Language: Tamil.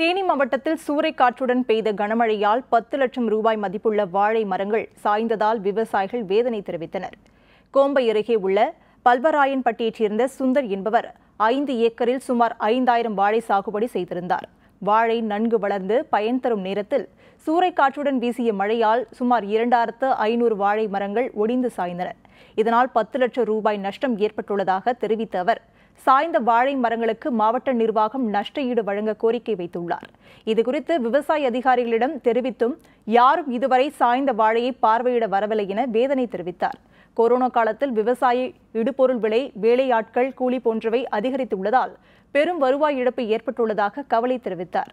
தேனி மாவட்டத்தில் காற்றுடன் பெய்த கனமழையால் பத்து லட்சம் ரூபாய் மதிப்புள்ள வாழை மரங்கள் சாய்ந்ததால் விவசாயிகள் வேதனை தெரிவித்தனர் கோம்பை அருகே உள்ள பல்வராயன்பட்டியைச் சேர்ந்த சுந்தர் என்பவர் ஐந்து ஏக்கரில் சுமார் ஐந்தாயிரம் வாழை சாகுபடி செய்திருந்தார் வாழை நன்கு வளர்ந்து பயன் தரும் நேரத்தில் சூறை காற்றுடன் வீசிய மழையால் சுமார் இரண்டாயிரத்து ஐநூறு வாழை மரங்கள் ஒடிந்து சாய்ந்தன இதனால் பத்து லட்சம் ரூபாய் நஷ்டம் ஏற்பட்டுள்ளதாக தெரிவித்த அவர் சாய்ந்த வாழை மரங்களுக்கு மாவட்ட நிர்வாகம் நஷ்ட ஈடு வழங்க கோரிக்கை வைத்துள்ளார் இதுகுறித்து விவசாய அதிகாரிகளிடம் தெரிவித்தும் யாரும் இதுவரை சாய்ந்த வாழையை பார்வையிட வரவில்லை என வேதனை தெரிவித்தார் கொரோனா காலத்தில் விவசாய இடுபொருள் விலை வேலையாட்கள் கூலி போன்றவை அதிகரித்துள்ளதால் பெரும் வருவாய் இழப்பு ஏற்பட்டுள்ளதாக கவலை தெரிவித்தார்